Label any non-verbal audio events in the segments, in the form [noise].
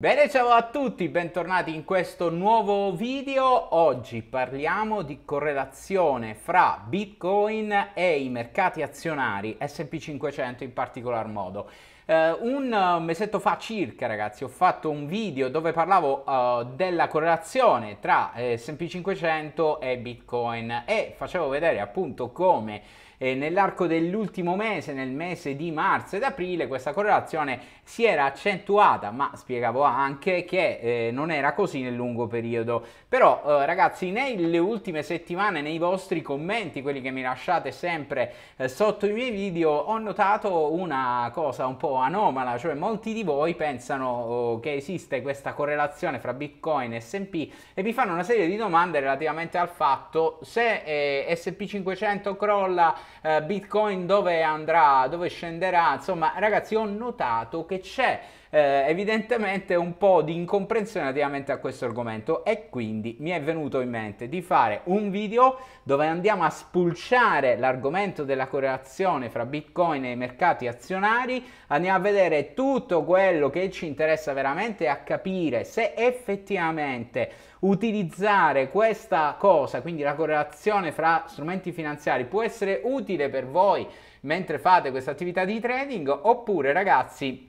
Bene, ciao a tutti, bentornati in questo nuovo video. Oggi parliamo di correlazione fra Bitcoin e i mercati azionari, SP 500 in particolar modo. Uh, un mesetto fa circa, ragazzi, ho fatto un video dove parlavo uh, della correlazione tra eh, S&P 500 e Bitcoin e facevo vedere appunto come eh, nell'arco dell'ultimo mese, nel mese di marzo ed aprile, questa correlazione si era accentuata, ma spiegavo anche che eh, non era così nel lungo periodo. Però eh, ragazzi, nelle ultime settimane, nei vostri commenti, quelli che mi lasciate sempre eh, sotto i miei video, ho notato una cosa un po' anomala, cioè molti di voi pensano oh, che esiste questa correlazione fra Bitcoin e S&P e vi fanno una serie di domande relativamente al fatto se eh, S&P 500 crolla eh, Bitcoin dove andrà, dove scenderà, insomma ragazzi ho notato che c'è eh, evidentemente un po' di incomprensione relativamente a questo argomento e quindi mi è venuto in mente di fare un video dove andiamo a spulciare l'argomento della correlazione fra Bitcoin e i mercati azionari, andiamo a vedere tutto quello che ci interessa veramente a capire se effettivamente utilizzare questa cosa, quindi la correlazione fra strumenti finanziari, può essere utile per voi mentre fate questa attività di trading oppure ragazzi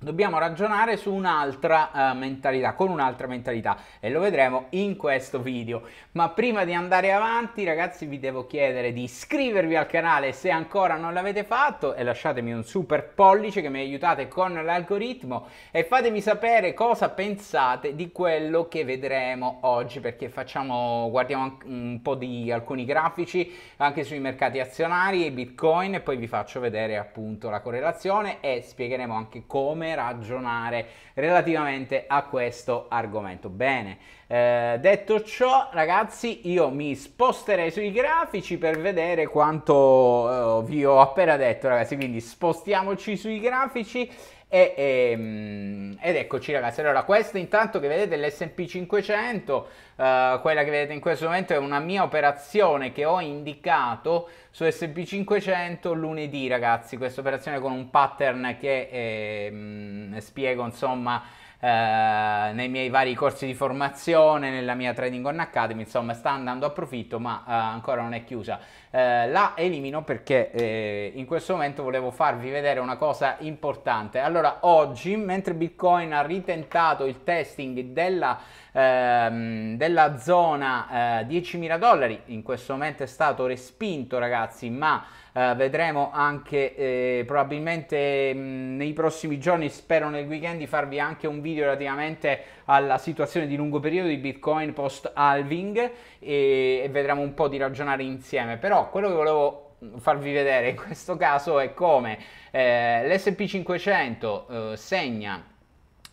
dobbiamo ragionare su un'altra uh, mentalità, con un'altra mentalità e lo vedremo in questo video. Ma prima di andare avanti ragazzi vi devo chiedere di iscrivervi al canale se ancora non l'avete fatto e lasciatemi un super pollice che mi aiutate con l'algoritmo e fatemi sapere cosa pensate di quello che vedremo oggi perché facciamo, guardiamo un po' di alcuni grafici anche sui mercati azionari e bitcoin e poi vi faccio vedere appunto la correlazione e spiegheremo anche come ragionare relativamente a questo argomento. Bene, eh, detto ciò, ragazzi, io mi sposterei sui grafici per vedere quanto eh, vi ho appena detto, ragazzi. Quindi spostiamoci sui grafici. E, e, ehm, ed eccoci ragazzi, allora questa intanto che vedete l'S&P 500, eh, quella che vedete in questo momento è una mia operazione che ho indicato su S&P 500 lunedì ragazzi, questa operazione con un pattern che ehm, spiego insomma eh, nei miei vari corsi di formazione, nella mia Trading on Academy, insomma sta andando a profitto ma eh, ancora non è chiusa eh, la elimino perché eh, in questo momento volevo farvi vedere una cosa importante. Allora, oggi, mentre Bitcoin ha ritentato il testing della, ehm, della zona eh, 10.000 dollari, in questo momento è stato respinto, ragazzi, ma eh, vedremo anche eh, probabilmente mh, mm, nei prossimi giorni, spero nel weekend, di farvi anche un video relativamente alla situazione di lungo periodo di Bitcoin post halving e, e vedremo un po' di ragionare insieme. Però però quello che volevo farvi vedere in questo caso è come eh, l'SP500 eh, segna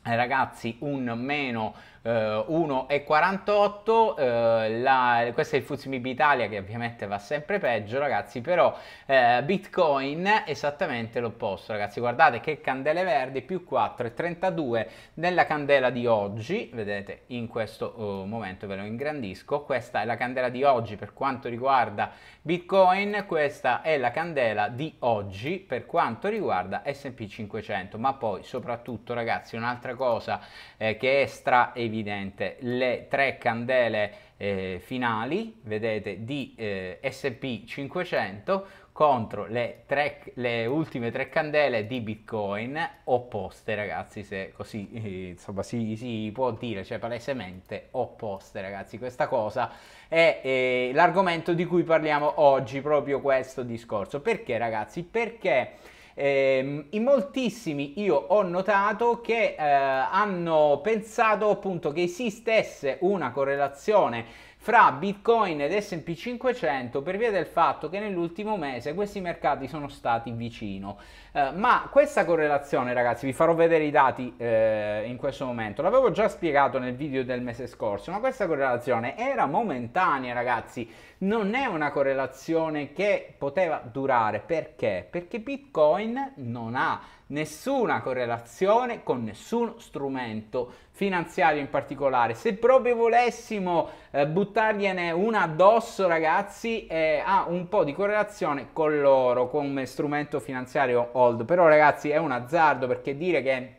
eh, ragazzi un meno 1,48 eh, eh, la, questo è il Fuzimib Italia che ovviamente va sempre peggio ragazzi però eh, Bitcoin esattamente l'opposto ragazzi guardate che candele verdi più 4,32 nella candela di oggi vedete in questo momento ve lo ingrandisco questa è la candela di oggi per quanto riguarda Bitcoin questa è la candela di oggi per quanto riguarda S&P 500 ma poi soprattutto ragazzi un'altra cosa eh, che è stra evidente evidente le tre candele eh, finali, vedete, di eh, SP500 contro le, tre, le, ultime tre candele di Bitcoin opposte, ragazzi, se così eh, insomma si, si può dire, cioè palesemente opposte, ragazzi, questa cosa è eh, l'argomento di cui parliamo oggi, proprio questo discorso. Perché, ragazzi? Perché eh, in moltissimi io ho notato che eh, hanno pensato appunto che esistesse una correlazione fra Bitcoin ed SP 500 per via del fatto che nell'ultimo mese questi mercati sono stati vicino. Eh, ma questa correlazione, ragazzi, vi farò vedere i dati eh, in questo momento, l'avevo già spiegato nel video del mese scorso, ma questa correlazione era momentanea, ragazzi, non è una correlazione che poteva durare. Perché? Perché Bitcoin non ha nessuna correlazione con nessun strumento finanziario in particolare. Se proprio volessimo eh, buttargliene una addosso, ragazzi, eh, ha un po' di correlazione con l'oro come strumento finanziario old. Però, ragazzi, è un azzardo perché dire che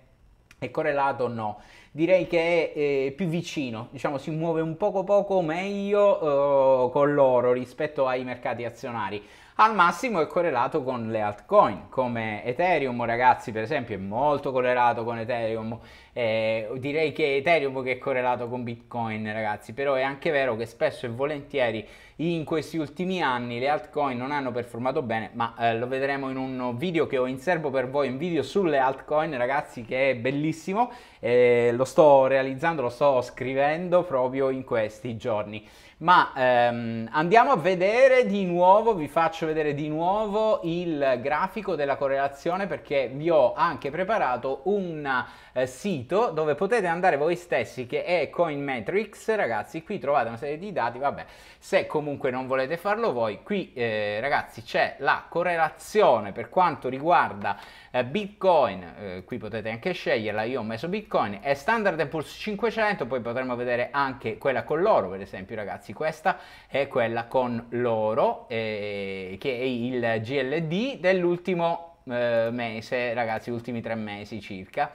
è correlato o no direi che è eh, più vicino, diciamo si muove un poco poco meglio eh, con l'oro rispetto ai mercati azionari al massimo è correlato con le altcoin, come Ethereum ragazzi per esempio è molto correlato con Ethereum, eh, direi che Ethereum che è correlato con Bitcoin, ragazzi, però è anche vero che spesso e volentieri in questi ultimi anni le altcoin non hanno performato bene, ma eh, lo vedremo in un video che ho in serbo per voi, un video sulle altcoin, ragazzi, che è bellissimo, eh, lo sto realizzando, lo sto scrivendo proprio in questi giorni. Ma ehm, andiamo a vedere di nuovo, vi faccio vedere di nuovo il grafico della correlazione perché vi ho anche preparato un eh, sito sito dove potete andare voi stessi che è CoinMetrics, ragazzi, qui trovate una serie di dati, vabbè, se comunque non volete farlo voi, qui eh, ragazzi c'è la correlazione per quanto riguarda eh, Bitcoin, eh, qui potete anche sceglierla, io ho messo Bitcoin e Standard Pulse 500, poi potremo vedere anche quella con l'oro, per esempio ragazzi, questa è quella con l'oro eh, che è il GLD dell'ultimo eh, mese, ragazzi, ultimi tre mesi circa.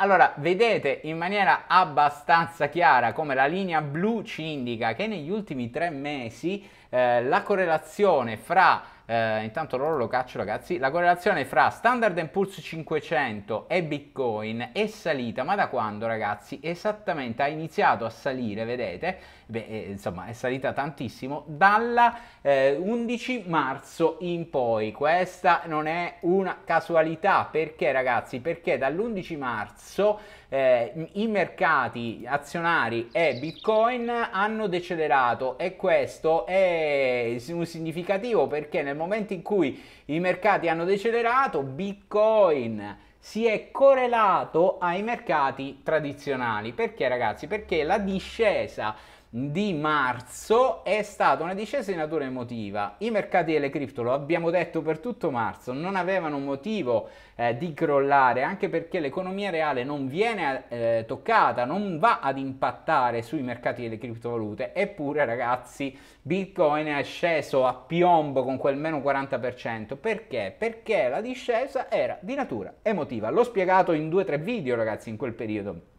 Allora, vedete in maniera abbastanza chiara come la linea blu ci indica che negli ultimi tre mesi eh, la correlazione fra eh, intanto loro lo caccio ragazzi, la correlazione fra Standard Poor's 500 e Bitcoin è salita, ma da quando ragazzi? Esattamente ha iniziato a salire, vedete? Beh, eh, insomma è salita tantissimo, dalla eh, 11 marzo in poi, questa non è una casualità, perché ragazzi? Perché dall'11 marzo eh, i mercati azionari e Bitcoin hanno decelerato e questo è significativo perché nel momento in cui i mercati hanno decelerato, Bitcoin si è correlato ai mercati tradizionali. Perché ragazzi? Perché la discesa di marzo è stata una discesa di natura emotiva. I mercati delle cripto, lo abbiamo detto per tutto marzo, non avevano motivo eh, di crollare, anche perché l'economia reale non viene eh, toccata, non va ad impattare sui mercati delle criptovalute. Eppure, ragazzi, Bitcoin è sceso a piombo con quel meno 40%. Perché? Perché la discesa era di natura emotiva. L'ho spiegato in due o tre video, ragazzi, in quel periodo.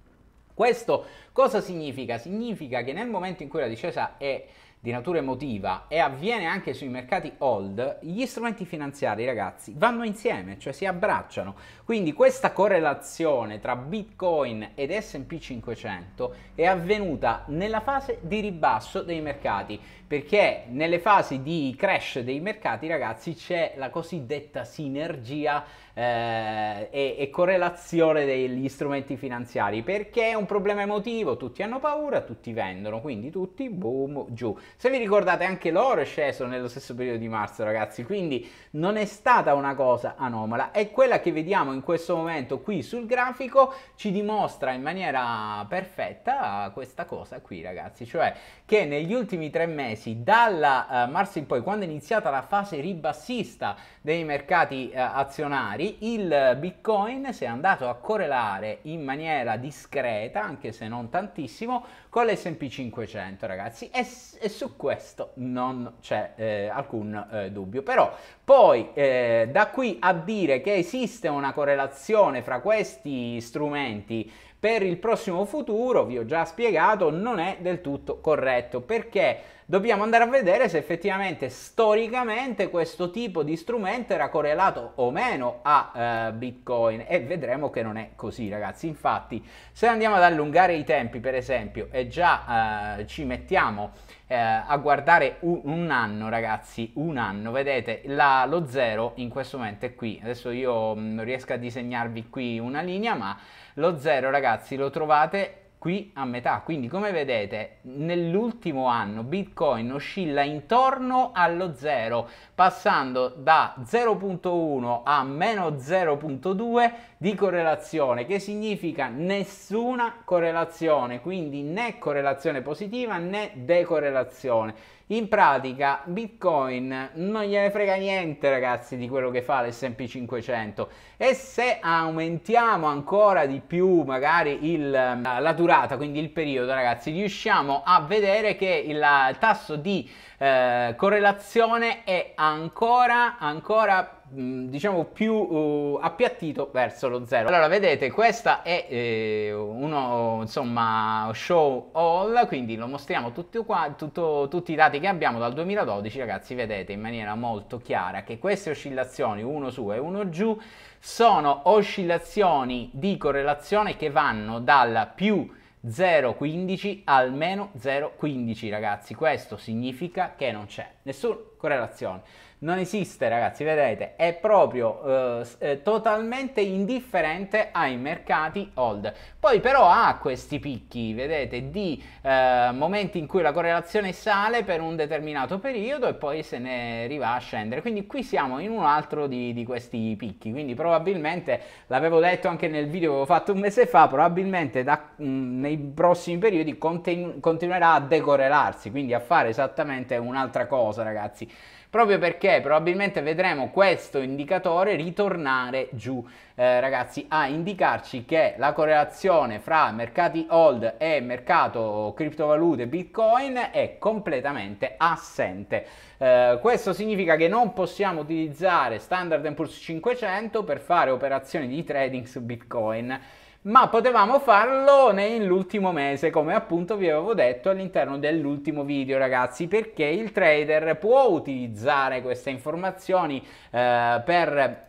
Questo cosa significa? Significa che nel momento in cui la discesa è di natura emotiva e avviene anche sui mercati old, gli strumenti finanziari, ragazzi, vanno insieme, cioè si abbracciano. Quindi questa correlazione tra Bitcoin ed SP 500 è avvenuta nella fase di ribasso dei mercati perché nelle fasi di crash dei mercati ragazzi c'è la cosiddetta sinergia eh, e, e, correlazione degli strumenti finanziari perché è un problema emotivo tutti hanno paura tutti vendono quindi tutti boom giù se vi ricordate anche l'oro è sceso nello stesso periodo di marzo ragazzi quindi non è stata una cosa anomala è quella che vediamo in questo momento qui sul grafico ci dimostra in maniera perfetta questa cosa qui ragazzi cioè che negli ultimi tre mesi mesi dalla uh, eh, marzo in poi, quando è iniziata la fase ribassista dei mercati uh, azionari, il Bitcoin si è andato a correlare in maniera discreta, anche se non tantissimo, con l'SP 500, ragazzi, e, e, su questo non c'è eh, alcun eh, dubbio. Però poi eh, da qui a dire che esiste una correlazione fra questi strumenti per il prossimo futuro, vi ho già spiegato, non è del tutto corretto perché dobbiamo andare a vedere se effettivamente storicamente questo tipo di strumento era correlato o meno a eh, Bitcoin e vedremo che non è così ragazzi. Infatti se andiamo ad allungare i tempi per esempio e già eh, ci mettiamo eh, a guardare un, un, anno ragazzi, un anno, vedete la, lo zero in questo momento è qui, adesso io mm, non riesco a disegnarvi qui una linea ma lo zero ragazzi ragazzi lo trovate qui a metà. Quindi come vedete nell'ultimo anno Bitcoin oscilla intorno allo 0 passando da 0.1 a meno 0.2 di correlazione che significa nessuna correlazione quindi né correlazione positiva né decorrelazione in pratica Bitcoin non gliene frega niente ragazzi di quello che fa l'S&P 500 e se aumentiamo ancora di più magari il, eh, la durata, quindi il periodo ragazzi, riusciamo a vedere che il, il tasso di eh, correlazione è ancora, ancora più. Mm, diciamo più uh, appiattito verso lo zero allora vedete questa è eh, uno insomma show all quindi lo mostriamo tutto qua, tutto, tutti i dati che abbiamo dal 2012 ragazzi vedete in maniera molto chiara che queste oscillazioni uno su e uno giù sono oscillazioni di correlazione che vanno dal più 0,15 al meno 0,15 ragazzi questo significa che non c'è nessuna correlazione non esiste ragazzi, vedete, è proprio eh, eh, totalmente indifferente ai mercati old. Poi però ha questi picchi, vedete, di eh, momenti in cui la correlazione sale per un determinato periodo e poi se ne riva a scendere. Quindi qui siamo in un altro di, di questi picchi, quindi probabilmente, l'avevo detto anche nel video che avevo fatto un mese fa, probabilmente da, mh, mm, nei prossimi periodi continu- continuerà a decorrelarsi, quindi a fare esattamente un'altra cosa ragazzi proprio perché probabilmente vedremo questo indicatore ritornare giù, eh, ragazzi, a indicarci che la correlazione fra mercati hold e mercato criptovalute Bitcoin è completamente assente. Eh, questo significa che non possiamo utilizzare Standard Poor's 500 per fare operazioni di trading su Bitcoin ma potevamo farlo nell'ultimo mese, come appunto vi avevo detto all'interno dell'ultimo video, ragazzi, perché il trader può utilizzare queste informazioni eh, per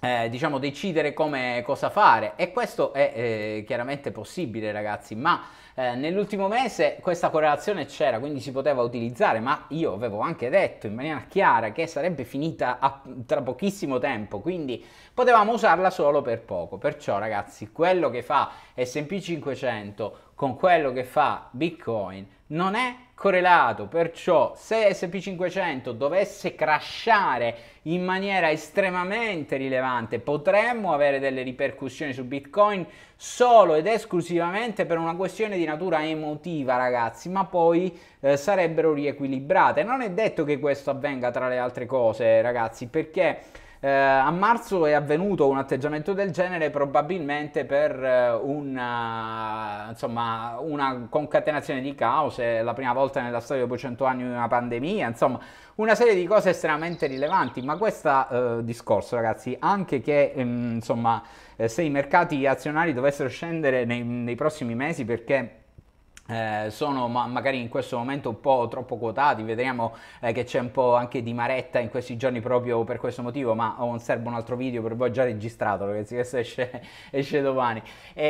eh, diciamo decidere come, cosa fare e questo è eh, chiaramente possibile ragazzi ma eh, nell'ultimo mese questa correlazione c'era quindi si poteva utilizzare ma io avevo anche detto in maniera chiara che sarebbe finita a, tra pochissimo tempo quindi potevamo usarla solo per poco perciò ragazzi quello che fa S&P 500 con quello che fa Bitcoin non è correlato, perciò se SP500 dovesse crashare in maniera estremamente rilevante potremmo avere delle ripercussioni su Bitcoin solo ed esclusivamente per una questione di natura emotiva ragazzi, ma poi eh, sarebbero riequilibrate. Non è detto che questo avvenga tra le altre cose ragazzi, perché eh, a marzo è avvenuto un atteggiamento del genere probabilmente per eh, una, eh, insomma, una concatenazione di cause, la prima volta nella storia dopo 100 anni di una pandemia, insomma una serie di cose estremamente rilevanti, ma questo eh, discorso ragazzi, anche che ehm, insomma, eh, se i mercati azionari dovessero scendere nei, nei prossimi mesi perché eh, sono ma magari in questo momento un po' troppo quotati, vedremo eh, che c'è un po' anche di maretta in questi giorni proprio per questo motivo, ma ho un, serbo un altro video per voi già registrato, ragazzi, questo esce, [laughs] esce domani. E,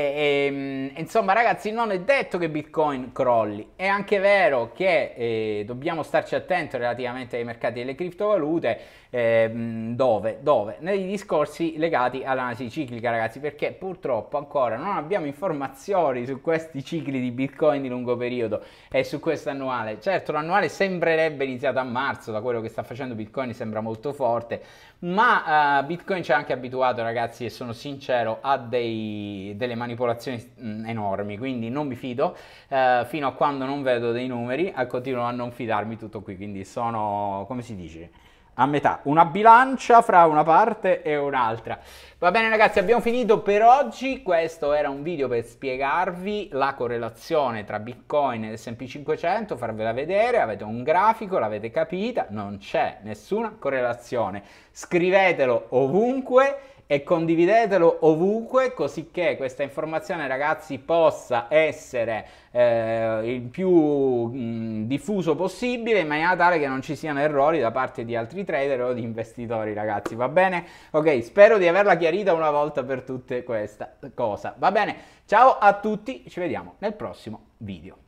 ehm, e, insomma, ragazzi, non è detto che Bitcoin crolli, è anche vero che eh, dobbiamo starci attenti relativamente ai mercati delle criptovalute, ehm, dove? Dove? Nei discorsi legati all'analisi ciclica, ragazzi, perché purtroppo ancora non abbiamo informazioni su questi cicli di Bitcoin di lungo periodo è su questo annuale. Certo, l'annuale sembrerebbe iniziato a marzo, da quello che sta facendo Bitcoin sembra molto forte, ma uh, Bitcoin ci ha anche abituato, ragazzi, e sono sincero, a dei, delle manipolazioni mh, mm, enormi, quindi non mi fido uh, fino a quando non vedo dei numeri, continuo a non fidarmi tutto qui, quindi sono, come si dice? a metà, una bilancia fra una parte e un'altra. Va bene ragazzi, abbiamo finito per oggi, questo era un video per spiegarvi la correlazione tra Bitcoin e S&P 500, farvela vedere, avete un grafico, l'avete capita, non c'è nessuna correlazione. Scrivetelo ovunque e condividetelo ovunque così che questa informazione ragazzi possa essere eh, il più mh, diffuso possibile in maniera tale che non ci siano errori da parte di altri trader o di investitori ragazzi va bene ok spero di averla chiarita una volta per tutte questa cosa va bene ciao a tutti ci vediamo nel prossimo video